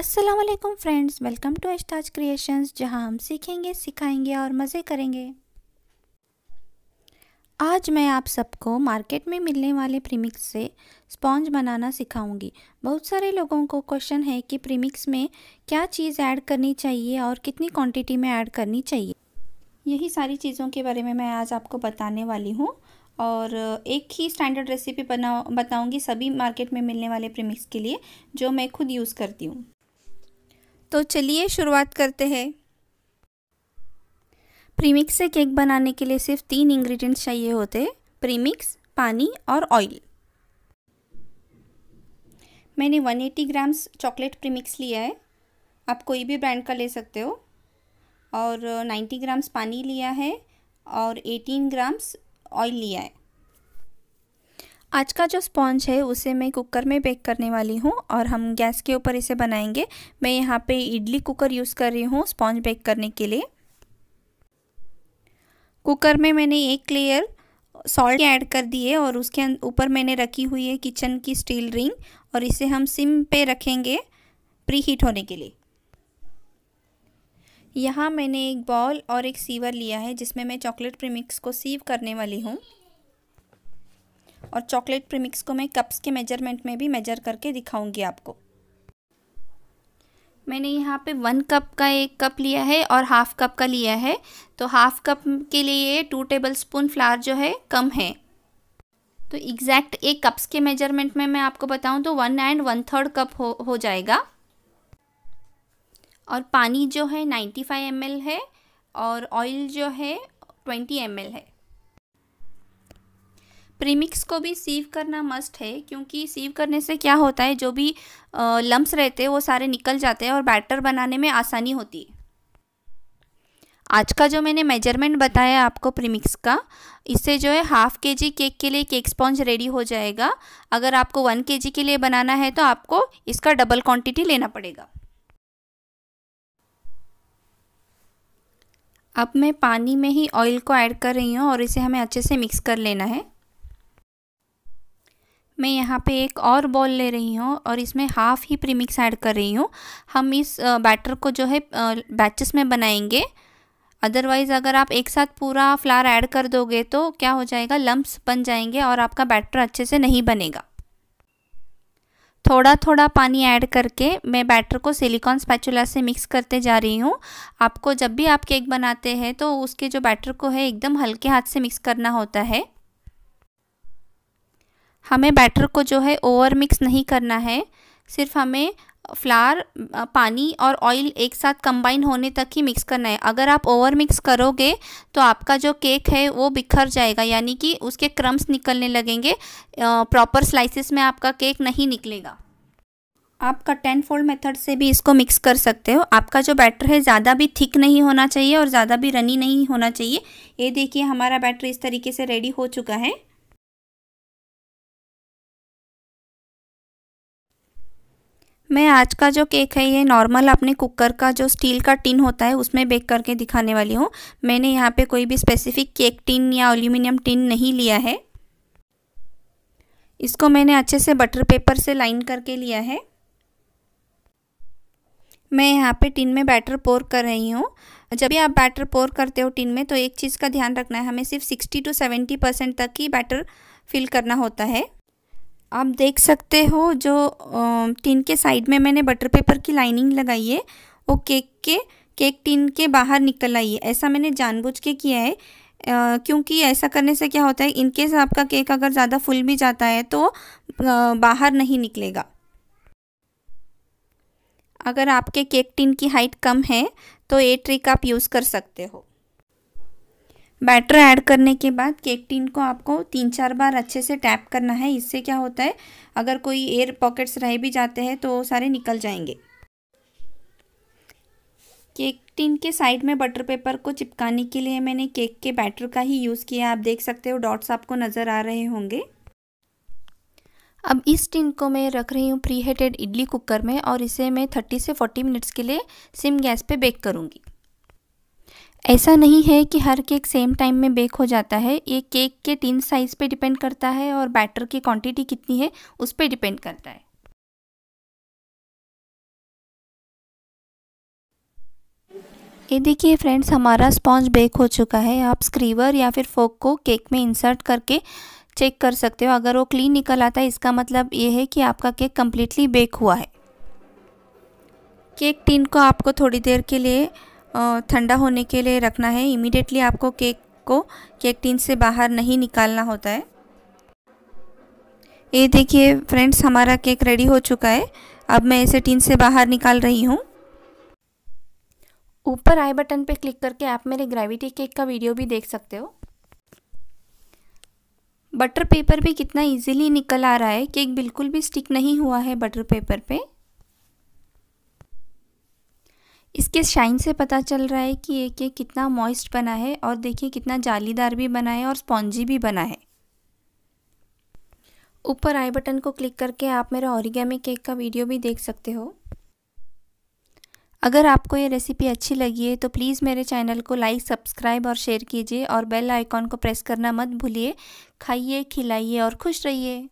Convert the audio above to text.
Aslam friends welcome to एस्टाज creations जहां हम सीखेंगे सिखाएंगे और मज़े करेंगे आज मैं आप सबको मार्केट में मिलने वाले प्रीमिक्स से स्पॉन्ज बनाना सिखाऊंगी बहुत सारे लोगों को क्वेश्चन है कि प्रीमिक्स में क्या चीज़ ऐड करनी चाहिए और कितनी क्वांटिटी में ऐड करनी चाहिए यही सारी चीज़ों के बारे में मैं आज आपको बताने वाली हूँ और एक ही स्टैंडर्ड रेसिपी बना बताऊँगी सभी मार्केट में मिलने वाले प्रीमिक्स के लिए जो मैं खुद यूज़ करती हूँ तो चलिए शुरुआत करते हैं प्रीमिक्स से केक बनाने के लिए सिर्फ तीन इंग्रेडिएंट्स चाहिए होते हैं प्रीमिक्स पानी और ऑयल मैंने 180 ग्राम्स चॉकलेट प्रीमिक्स लिया है आप कोई भी ब्रांड का ले सकते हो और 90 ग्राम्स पानी लिया है और 18 ग्राम्स ऑयल लिया है आज का जो स्पॉन्ज है उसे मैं कुकर में बेक करने वाली हूँ और हम गैस के ऊपर इसे बनाएंगे मैं यहाँ पे इडली कुकर यूज़ कर रही हूँ स्पॉन्ज बेक करने के लिए कुकर में मैंने एक लेयर सॉल्ट ऐड कर दिए और उसके अं-, ऊपर मैंने रखी हुई है किचन की स्टील रिंग और इसे हम सिम पे रखेंगे प्री हीट होने के लिए यहाँ मैंने एक बॉल और एक सीवर लिया है जिसमें मैं चॉकलेट प्रीमिक्स को सीव करने वाली हूँ और चॉकलेट प्रीमिक्स को मैं कप्स के मेजरमेंट में भी मेजर करके दिखाऊंगी आपको मैंने यहाँ पे वन कप का एक कप लिया है और हाफ़ कप का लिया है तो हाफ़ कप के लिए टू टेबल स्पून फ्लावर जो है कम है तो एग्जैक्ट एक कप्स के मेजरमेंट में मैं आपको बताऊँ तो one and one third cup हो हो जाएगा और पानी जो है नाइन्टी फाइव एम है और ऑयल जो है ट्वेंटी एम है प्रीमिक्स को भी सीव करना मस्ट है क्योंकि सीव करने से क्या होता है जो भी लम्स रहते हैं वो सारे निकल जाते हैं और बैटर बनाने में आसानी होती है आज का जो मैंने मेजरमेंट बताया आपको प्रीमिक्स का इससे जो है हाफ के जी केक के लिए केक स्पॉन्ज रेडी हो जाएगा अगर आपको वन के जी के लिए बनाना है तो आपको इसका डबल क्वांटिटी लेना पड़ेगा अब मैं पानी में ही ऑयल को ऐड कर रही हूँ और इसे हमें अच्छे से मिक्स कर लेना है मैं यहाँ पे एक और बॉल ले रही हूँ और इसमें हाफ़ ही प्रीमिक्स ऐड कर रही हूँ हम इस बैटर को जो है बैचेस में बनाएंगे अदरवाइज़ अगर आप एक साथ पूरा फ्लार ऐड कर दोगे तो क्या हो जाएगा लम्ब्स बन जाएंगे और आपका बैटर अच्छे से नहीं बनेगा थोड़ा थोड़ा पानी ऐड करके मैं बैटर को सिलिकॉन स्पैचुला से मिक्स करते जा रही हूँ आपको जब भी आप केक बनाते हैं तो उसके जो बैटर को है एकदम हल्के हाथ से मिक्स करना होता है हमें बैटर को जो है ओवर मिक्स नहीं करना है सिर्फ हमें फ्लार पानी और ऑयल एक साथ कंबाइन होने तक ही मिक्स करना है अगर आप ओवर मिक्स करोगे तो आपका जो केक है वो बिखर जाएगा यानी कि उसके क्रम्स निकलने लगेंगे प्रॉपर स्लाइसिस में आपका केक नहीं निकलेगा आप कट फोल्ड मेथड से भी इसको मिक्स कर सकते हो आपका जो बैटर है ज़्यादा भी थिक नहीं होना चाहिए और ज़्यादा भी रनी नहीं होना चाहिए ये देखिए हमारा बैटर इस तरीके से रेडी हो चुका है मैं आज का जो केक है ये नॉर्मल अपने कुकर का जो स्टील का टिन होता है उसमें बेक करके दिखाने वाली हूँ मैंने यहाँ पे कोई भी स्पेसिफिक केक टिन या एल्यूमिनियम टिन नहीं लिया है इसको मैंने अच्छे से बटर पेपर से लाइन करके लिया है मैं यहाँ पे टिन में बैटर पोर कर रही हूँ जब भी आप बैटर पोर करते हो टिन में तो एक चीज़ का ध्यान रखना है हमें सिर्फ 60 टू 70 परसेंट तक ही बैटर फिल करना होता है आप देख सकते हो जो टिन के साइड में मैंने बटर पेपर की लाइनिंग लगाई है वो केक के केक टिन के बाहर निकल आई है ऐसा मैंने जानबूझ के किया है क्योंकि ऐसा करने से क्या होता है इनकेस आपका केक अगर ज़्यादा फुल भी जाता है तो बाहर नहीं निकलेगा अगर आपके केक टिन की हाइट कम है तो ये ट्रिक आप यूज़ कर सकते हो बैटर ऐड करने के बाद केक टिन को आपको तीन चार बार अच्छे से टैप करना है इससे क्या होता है अगर कोई एयर पॉकेट्स रह भी जाते हैं तो सारे निकल जाएंगे केक टिन के साइड में बटर पेपर को चिपकाने के लिए मैंने केक के बैटर का ही यूज़ किया आप देख सकते हो डॉट्स आपको नज़र आ रहे होंगे अब इस टिन को मैं रख रही हूँ प्री हीटेड इडली कुकर में और इसे मैं 30 से 40 मिनट्स के लिए सिम गैस पे बेक करूँगी ऐसा नहीं है कि हर केक सेम टाइम में बेक हो जाता है ये केक के टिन साइज़ पे डिपेंड करता है और बैटर की क्वांटिटी कितनी है उस पर डिपेंड करता है ये देखिए फ्रेंड्स हमारा स्पॉन्ज बेक हो चुका है आप स्क्रीवर या फिर फोक को केक में इंसर्ट करके चेक कर सकते हो अगर वो क्लीन निकल आता है इसका मतलब ये है कि आपका केक कम्प्लीटली बेक हुआ है केक टिन को आपको थोड़ी देर के लिए ठंडा होने के लिए रखना है इमीडिएटली आपको केक को केक टीन से बाहर नहीं निकालना होता है ये देखिए फ्रेंड्स हमारा केक रेडी हो चुका है अब मैं इसे टीन से बाहर निकाल रही हूँ ऊपर आई बटन पे क्लिक करके आप मेरे ग्रेविटी केक का वीडियो भी देख सकते हो बटर पेपर भी कितना इजीली निकल आ रहा है केक बिल्कुल भी स्टिक नहीं हुआ है बटर पेपर पे इसके शाइन से पता चल रहा है कि ये केक कितना मॉइस्ट बना है और देखिए कितना जालीदार भी बना है और स्पॉन्जी भी बना है ऊपर आई बटन को क्लिक करके आप मेरा ऑरिगामी केक का वीडियो भी देख सकते हो अगर आपको ये रेसिपी अच्छी लगी है तो प्लीज़ मेरे चैनल को लाइक सब्सक्राइब और शेयर कीजिए और बेल आइकॉन को प्रेस करना मत भूलिए खाइए खिलाइए और खुश रहिए